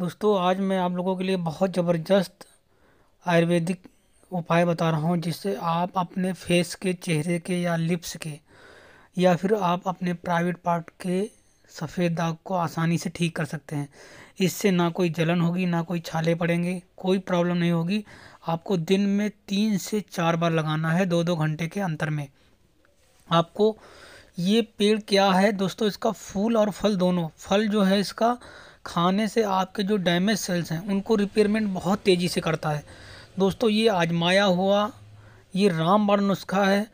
दोस्तों आज मैं आप लोगों के लिए बहुत ज़बरदस्त आयुर्वेदिक उपाय बता रहा हूँ जिससे आप अपने फेस के चेहरे के या लिप्स के या फिर आप अपने प्राइवेट पार्ट के सफ़ेद दाग को आसानी से ठीक कर सकते हैं इससे ना कोई जलन होगी ना कोई छाले पड़ेंगे कोई प्रॉब्लम नहीं होगी आपको दिन में तीन से चार बार लगाना है दो दो घंटे के अंतर में आपको ये पेड़ क्या है दोस्तों इसका फूल और फल दोनों फल जो है इसका खाने से आपके जो डैमेज सेल्स हैं उनको रिपेयरमेंट बहुत तेज़ी से करता है दोस्तों ये आजमाया हुआ ये रामबाण नुस्खा है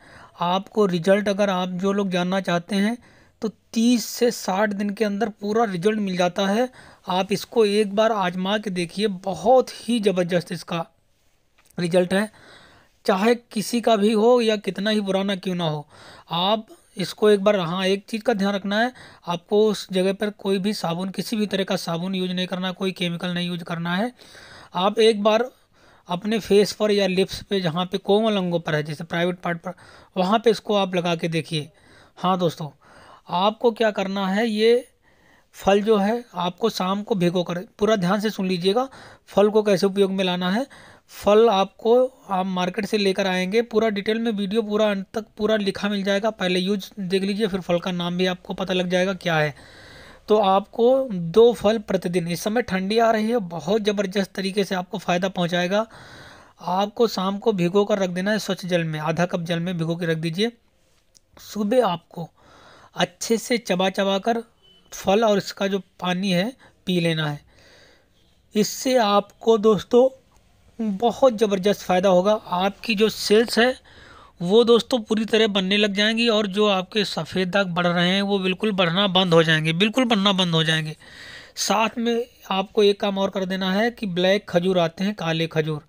आपको रिजल्ट अगर आप जो लोग जानना चाहते हैं तो 30 से 60 दिन के अंदर पूरा रिजल्ट मिल जाता है आप इसको एक बार आजमा के देखिए बहुत ही ज़बरदस्त इसका रिजल्ट है चाहे किसी का भी हो या कितना ही पुराना क्यों ना हो आप इसको एक बार हाँ एक चीज़ का ध्यान रखना है आपको उस जगह पर कोई भी साबुन किसी भी तरह का साबुन यूज नहीं करना कोई केमिकल नहीं यूज करना है आप एक बार अपने फेस पर या लिप्स पे जहाँ पे कोमल अंगों पर है जैसे प्राइवेट पार्ट पर वहाँ पे इसको आप लगा के देखिए हाँ दोस्तों आपको क्या करना है ये फल जो है आपको शाम को भिगो कर पूरा ध्यान से सुन लीजिएगा फल को कैसे उपयोग में लाना है फल आपको आप मार्केट से लेकर आएंगे पूरा डिटेल में वीडियो पूरा अंत तक पूरा लिखा मिल जाएगा पहले यूज देख लीजिए फिर फल का नाम भी आपको पता लग जाएगा क्या है तो आपको दो फल प्रतिदिन इस समय ठंडी आ रही है बहुत ज़बरदस्त तरीके से आपको फ़ायदा पहुंचाएगा आपको शाम को भिगो कर रख देना है स्वच्छ जल में आधा कप जल में भिगो के रख दीजिए सुबह आपको अच्छे से चबा चबा कर फल और इसका जो पानी है पी लेना है इससे आपको दोस्तों बहुत ज़बरदस्त फ़ायदा होगा आपकी जो सेल्स है वो दोस्तों पूरी तरह बनने लग जाएंगी और जो आपके सफ़ेद दाग बढ़ रहे हैं वो बिल्कुल बढ़ना बंद हो जाएंगे बिल्कुल बढ़ना बंद हो जाएंगे साथ में आपको एक काम और कर देना है कि ब्लैक खजूर आते हैं काले खजूर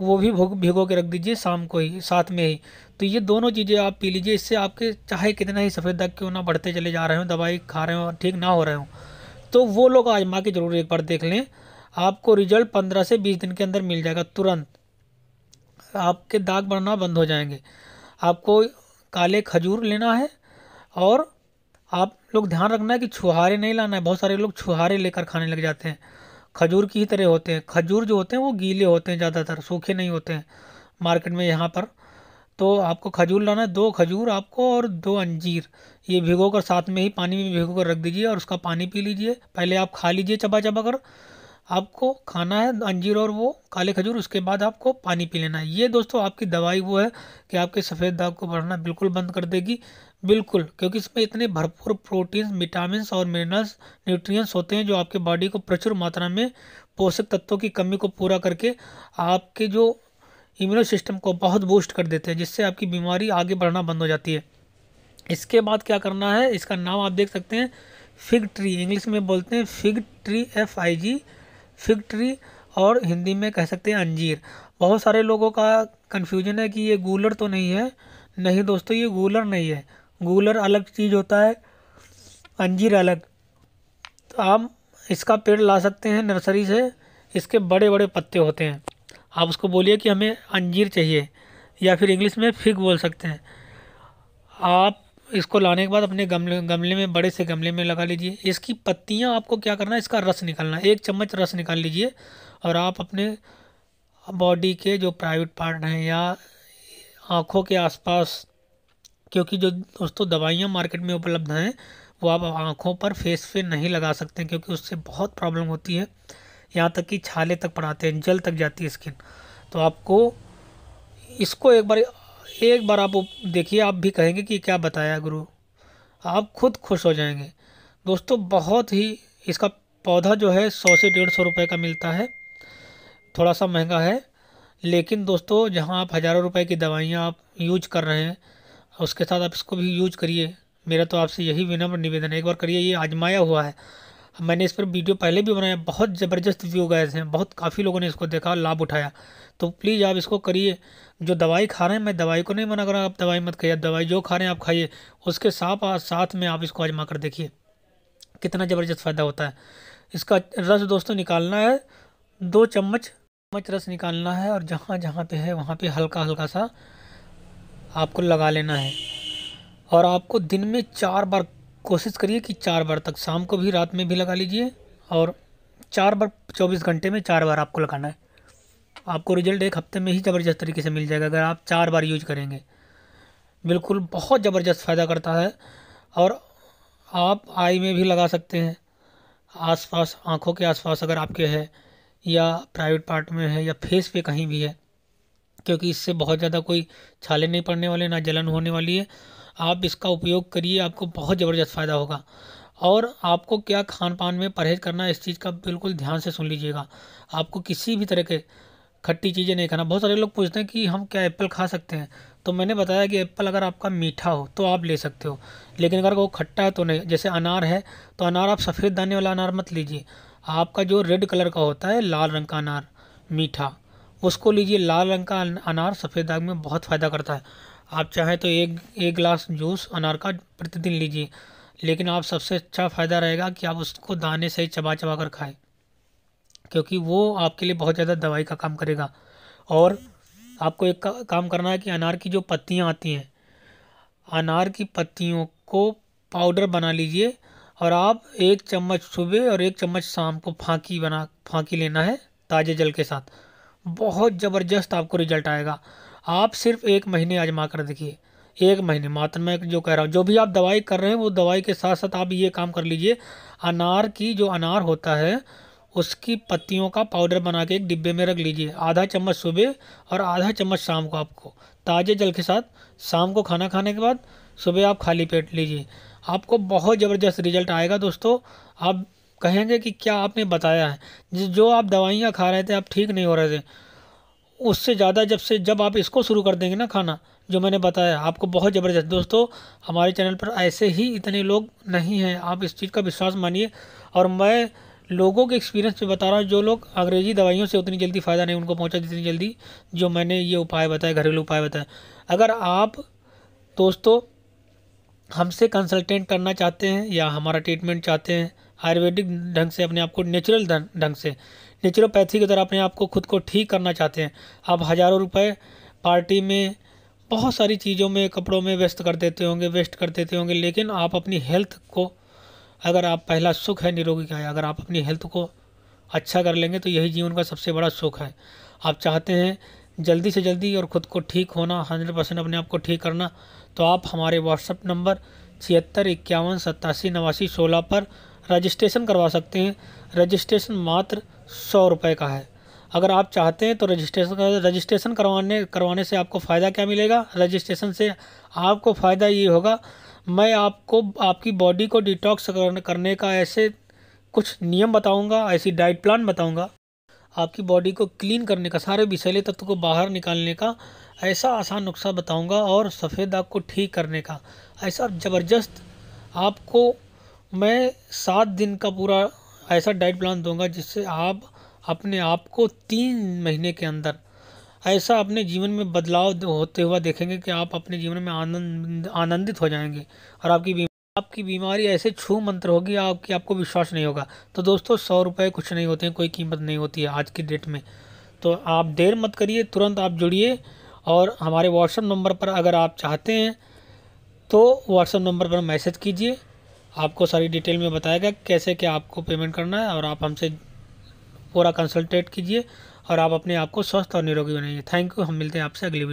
वो भी भिगो के रख दीजिए शाम को ही साथ में ही तो ये दोनों चीज़ें आप पी लीजिए इससे आपके चाहे कितना ही सफ़ेद दाग क्यों ना बढ़ते चले जा रहे हो दवाई खा रहे हो ठीक ना हो रहे हो तो वो लोग आजमा के ज़रूर एक बार देख लें आपको रिजल्ट पंद्रह से बीस दिन के अंदर मिल जाएगा तुरंत आपके दाग बढ़ना बंद हो जाएंगे आपको काले खजूर लेना है और आप लोग ध्यान रखना है कि छुहारे नहीं लाना है बहुत सारे लोग छुहारे लेकर खाने लग जाते हैं खजूर की ही तरह होते हैं खजूर जो होते हैं वो गीले होते हैं ज़्यादातर सूखे नहीं होते हैं मार्केट में यहाँ पर तो आपको खजूर लाना है दो खजूर आपको और दो अंजीर ये भिगो कर साथ में ही पानी में भिगो कर रख दीजिए और उसका पानी पी लीजिए पहले आप खा लीजिए चबा चबा कर आपको खाना है अंजीर और वो काले खजूर उसके बाद आपको पानी पी लेना है ये दोस्तों आपकी दवाई वो है कि आपके सफ़ेद दाग को बढ़ना बिल्कुल बंद कर देगी बिल्कुल क्योंकि इसमें इतने भरपूर प्रोटीन विटामिन और मिनरल्स न्यूट्रिएंट्स होते हैं जो आपके बॉडी को प्रचुर मात्रा में पोषक तत्वों की कमी को पूरा करके आपके जो इम्यूनो सिस्टम को बहुत बूस्ट कर देते हैं जिससे आपकी बीमारी आगे बढ़ना बंद हो जाती है इसके बाद क्या करना है इसका नाम आप देख सकते हैं फिग ट्री इंग्लिश में बोलते हैं fig tree F I ji fig tree और हिंदी में कह सकते हैं अंजीर बहुत सारे लोगों का कन्फ्यूजन है कि ये गूलर तो नहीं है नहीं दोस्तों ये गूलर नहीं है गूलर अलग चीज़ होता है अंजीर अलग तो आप इसका पेड़ ला सकते हैं नर्सरी से इसके बड़े बड़े पत्ते होते हैं आप उसको बोलिए कि हमें अंजीर चाहिए या फिर इंग्लिश में फिग बोल सकते हैं आप इसको लाने के बाद अपने गमले गमले में बड़े से गमले में लगा लीजिए इसकी पत्तियाँ आपको क्या करना है इसका रस निकालना एक चम्मच रस निकाल लीजिए और आप अपने बॉडी के जो प्राइवेट पार्ट हैं या आँखों के आसपास क्योंकि जो दोस्तों दवाइयाँ मार्केट में उपलब्ध हैं वो आप आँखों पर फेस पे नहीं लगा सकते क्योंकि उससे बहुत प्रॉब्लम होती है यहाँ तक कि छाले तक पड़ाते हैं जल तक जाती है स्किन तो आपको इसको एक बार एक बार आप देखिए आप भी कहेंगे कि क्या बताया गुरु आप खुद खुश हो जाएंगे दोस्तों बहुत ही इसका पौधा जो है सौ से डेढ़ सौ रुपये का मिलता है थोड़ा सा महंगा है लेकिन दोस्तों जहाँ आप हज़ारों रुपए की दवाइयाँ आप यूज कर रहे हैं उसके साथ आप इसको भी यूज करिए मेरा तो आपसे यही विनम्र निवेदन है एक बार करिए ये आजमाया हुआ है मैंने इस पर वीडियो पहले भी बनाया बहुत ज़बरदस्त व्यू गए थे बहुत काफ़ी लोगों ने इसको देखा और लाभ उठाया तो प्लीज़ आप इसको करिए जो दवाई खा रहे हैं मैं दवाई को नहीं मना कर रहा आप दवाई मत खाइए दवाई जो खा रहे हैं आप खाइए उसके साथ साथ में आप इसको आजमा कर देखिए कितना ज़बरदस्त फ़ायदा होता है इसका रस दोस्तों निकालना है दो चम्मच चम्मच रस निकालना है और जहाँ जहाँ पे है वहाँ पे हल्का हल्का सा आपको लगा लेना है और आपको दिन में चार बार कोशिश करिए कि चार बार तक शाम को भी रात में भी लगा लीजिए और चार बार चौबीस घंटे में चार बार आपको लगाना है आपको रिजल्ट एक हफ्ते में ही ज़बरदस्त तरीके से मिल जाएगा अगर आप चार बार यूज करेंगे बिल्कुल बहुत ज़बरदस्त फ़ायदा करता है और आप आई में भी लगा सकते हैं आसपास आँखों के आसपास अगर आपके है या प्राइवेट पार्ट में है या फेस पे कहीं भी है क्योंकि इससे बहुत ज़्यादा कोई छाले नहीं पड़ने वाले ना जलन होने वाली है आप इसका उपयोग करिए आपको बहुत ज़बरदस्त फ़ायदा होगा और आपको क्या खान पान में परहेज करना है इस चीज़ का बिल्कुल ध्यान से सुन लीजिएगा आपको किसी भी तरह के खट्टी चीज़ें नहीं खाना बहुत सारे लोग पूछते हैं कि हम क्या एप्पल खा सकते हैं तो मैंने बताया कि एप्पल अगर आपका मीठा हो तो आप ले सकते हो लेकिन अगर वो खट्टा है तो नहीं जैसे अनार है तो अनार आप सफ़ेद दाने वाला अनार मत लीजिए आपका जो रेड कलर का होता है लाल रंग का अनार मीठा उसको लीजिए लाल रंग का अनार सफ़ेद दाग में बहुत फ़ायदा करता है आप चाहें तो एक एक गिलास जूस अनार का प्रतिदिन लीजिए लेकिन आप सबसे अच्छा फ़ायदा रहेगा कि आप उसको दाने से ही चबा चबा कर खाएं क्योंकि वो आपके लिए बहुत ज़्यादा दवाई का काम करेगा और आपको एक का, काम करना है कि अनार की जो पत्तियाँ आती हैं अनार की पत्तियों को पाउडर बना लीजिए और आप एक चम्मच सुबह और एक चम्मच शाम को फांकी बना फांकी लेना है ताज़े जल के साथ बहुत ज़बरदस्त आपको रिजल्ट आएगा आप सिर्फ एक महीने आजमा कर देखिए एक महीने मात्र मैं जो कह रहा हूँ जो भी आप दवाई कर रहे हैं वो दवाई के साथ साथ आप ये काम कर लीजिए अनार की जो अनार होता है उसकी पत्तियों का पाउडर बना के एक डिब्बे में रख लीजिए आधा चम्मच सुबह और आधा चम्मच शाम को आपको ताज़े जल के साथ शाम को खाना खाने के बाद सुबह आप खाली पेट लीजिए आपको बहुत ज़बरदस्त रिजल्ट आएगा दोस्तों आप कहेंगे कि क्या आपने बताया है जो आप दवाइयाँ खा रहे थे आप ठीक नहीं हो रहे थे उससे ज़्यादा जब से जब आप इसको शुरू कर देंगे ना खाना जो मैंने बताया आपको बहुत ज़बरदस्त दोस्तों हमारे चैनल पर ऐसे ही इतने लोग नहीं हैं आप इस चीज़ का विश्वास मानिए और मैं लोगों के एक्सपीरियंस पे बता रहा हूँ जो लोग अंग्रेजी दवाइयों से उतनी जल्दी फ़ायदा नहीं उनको पहुँचा जितनी जल्दी जो मैंने ये उपाय बताया घरेलू उपाय बताए अगर आप दोस्तों हमसे कंसल्टेंट करना चाहते हैं या हमारा ट्रीटमेंट चाहते हैं आयुर्वेदिक ढंग से अपने आप को नेचुरल ढंग से नेचुरोपैथी की तरह अपने आप को खुद को ठीक करना चाहते हैं आप हज़ारों रुपए पार्टी में बहुत सारी चीज़ों में कपड़ों में व्यस्त कर देते होंगे वेस्ट कर देते होंगे लेकिन आप अपनी हेल्थ को अगर आप पहला सुख है निरोगी का है अगर आप अपनी हेल्थ को अच्छा कर लेंगे तो यही जीवन का सबसे बड़ा सुख है आप चाहते हैं जल्दी से जल्दी और ख़ुद को ठीक होना हंड्रेड परसेंट अपने आप को ठीक करना तो आप हमारे व्हाट्सअप नंबर छिहत्तर इक्यावन सत्तासी नवासी सोलह पर रजिस्ट्रेशन करवा सकते हैं रजिस्ट्रेशन मात्र सौ रुपये का है अगर आप चाहते हैं तो रजिस्ट्रेशन रजिस्ट्रेशन करवाने करवाने से आपको फ़ायदा क्या मिलेगा रजिस्ट्रेशन से आपको फ़ायदा ये होगा मैं आपको आपकी बॉडी को डिटॉक्स करने का ऐसे कुछ नियम बताऊंगा ऐसी डाइट प्लान बताऊंगा आपकी बॉडी को क्लीन करने का सारे विषैले तत्व को बाहर निकालने का ऐसा आसान नुस्खा बताऊँगा और सफ़ेद दाग को ठीक करने का ऐसा ज़बरदस्त आपको मैं सात दिन का पूरा ऐसा डाइट प्लान दूंगा जिससे आप अपने आप को तीन महीने के अंदर ऐसा अपने जीवन में बदलाव होते हुआ देखेंगे कि आप अपने जीवन में आनंद आनंदित हो जाएंगे और आपकी बीमारी आपकी बीमारी ऐसे छू मंत्र होगी आपकी आपको विश्वास नहीं होगा तो दोस्तों सौ रुपये कुछ नहीं होते हैं कोई कीमत नहीं होती है आज की डेट में तो आप देर मत करिए तुरंत आप जुड़िए और हमारे व्हाट्सअप नंबर पर अगर आप चाहते हैं तो व्हाट्सअप नंबर पर मैसेज कीजिए आपको सारी डिटेल में बताएगा कैसे क्या आपको पेमेंट करना है और आप हमसे पूरा कंसल्टेट कीजिए और आप अपने आप को स्वस्थ और निरोगी बनाइए थैंक यू हम मिलते हैं आपसे अगली वीडियो